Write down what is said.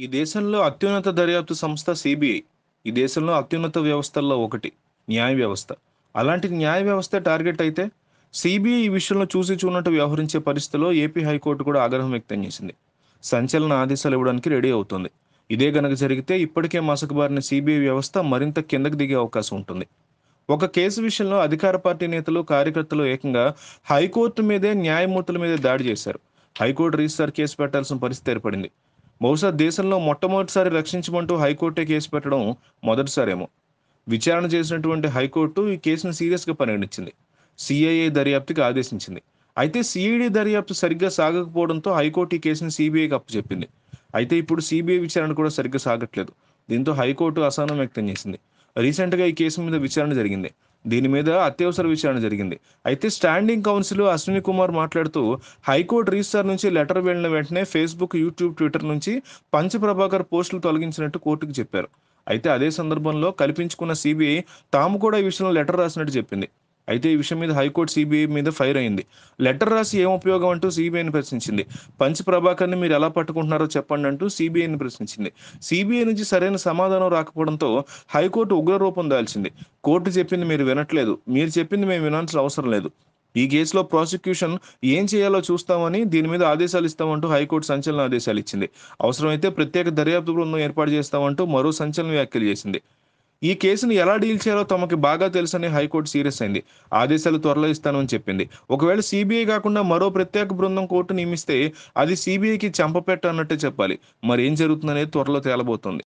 ఈ దేశంలో అత్యున్నత దర్యాప్తు సంస్థ సిబిఐ ఈ దేశంలో అత్యున్నత వ్యవస్థల్లో ఒకటి న్యాయ వ్యవస్థ అలాంటి న్యాయ వ్యవస్థ టార్గెట్ అయితే సిబిఐ ఈ విషయంలో చూసి చూనట్టు వ్యవహరించే పరిస్థితిలో ఏపీ హైకోర్టు కూడా ఆగ్రహం వ్యక్తం చేసింది సంచలన ఆదేశాలు ఇవ్వడానికి రెడీ అవుతుంది ఇదే గనక జరిగితే ఇప్పటికే మసకబారిన సిబిఐ వ్యవస్థ మరింత కిందకు దిగే అవకాశం ఉంటుంది ఒక కేసు విషయంలో అధికార పార్టీ నేతలు కార్యకర్తలు ఏకంగా హైకోర్టు మీదే న్యాయమూర్తుల మీదే దాడి చేశారు హైకోర్టు రిజిస్టార్ కేసు పెట్టాల్సిన పరిస్థితి ఏర్పడింది బహుశా దేశంలో మొట్టమొదటిసారి రక్షించమంటూ హైకోర్టే కేసు పెట్టడం మొదటిసారేమో విచారణ చేసినటువంటి హైకోర్టు ఈ కేసును సీరియస్గా పరిగణించింది సిఐఏ దర్యాప్తుకి ఆదేశించింది అయితే సిఐడి దర్యాప్తు సరిగ్గా సాగకపోవడంతో హైకోర్టు ఈ కేసును సిబిఐకి అప్పచెప్పింది అయితే ఇప్పుడు సిబిఐ విచారణ కూడా సరిగ్గా సాగట్లేదు దీంతో హైకోర్టు అసహనం వ్యక్తం చేసింది రీసెంట్గా ఈ కేసు మీద విచారణ జరిగింది దీని మీద అత్యవసర విచారణ జరిగింది అయితే స్టాండింగ్ కౌన్సిల్ అశ్విని కుమార్ మాట్లాడుతూ హైకోర్టు రిజిస్టార్ నుంచి లెటర్ వెళ్ళిన వెంటనే ఫేస్బుక్ యూట్యూబ్ ట్విట్టర్ నుంచి పంచ ప్రభాకర్ పోస్టులు తొలగించినట్టు కోర్టుకు చెప్పారు అయితే అదే సందర్భంలో కల్పించుకున్న సిబిఐ తాము కూడా ఈ విషయంలో లెటర్ రాసినట్టు చెప్పింది అయితే ఈ విషయం మీద హైకోర్టు సిబిఐ మీద ఫైర్ అయింది లెటర్ రాసి ఏం ఉపయోగం అంటూ సిబిఐని ప్రశ్నించింది పంచ్ ప్రభాకర్ని మీరు ఎలా పట్టుకుంటున్నారో చెప్పండి అంటూ సిబిఐని ప్రశ్నించింది సిబిఐ నుంచి సరైన సమాధానం రాకపోవడంతో హైకోర్టు ఉగ్ర రూపం దాల్చింది కోర్టు చెప్పింది మీరు వినట్లేదు మీరు చెప్పింది మేము వినాల్సిన అవసరం లేదు ఈ కేసులో ప్రాసిక్యూషన్ ఏం చేయాలో చూస్తామని దీని మీద ఆదేశాలు ఇస్తామంటూ హైకోర్టు సంచలన ఆదేశాలు ఇచ్చింది అవసరమైతే ప్రత్యేక దర్యాప్తు బృందం ఏర్పాటు చేస్తామంటూ మరో సంచలన వ్యాఖ్యలు చేసింది ఈ కేసును ఎలా డీల్ చేయాలో తమకి బాగా తెలుసని హైకోర్టు సీరియస్ అయింది ఆదేశాలు త్వరలో ఇస్తానని చెప్పింది ఒకవేళ సిబిఐ కాకుండా మరో ప్రత్యేక బృందం కోర్టు నియమిస్తే అది సిబిఐకి చంపపెట్ట అన్నట్టే చెప్పాలి మరి ఏం జరుగుతుందనేది త్వరలో తేలబోతుంది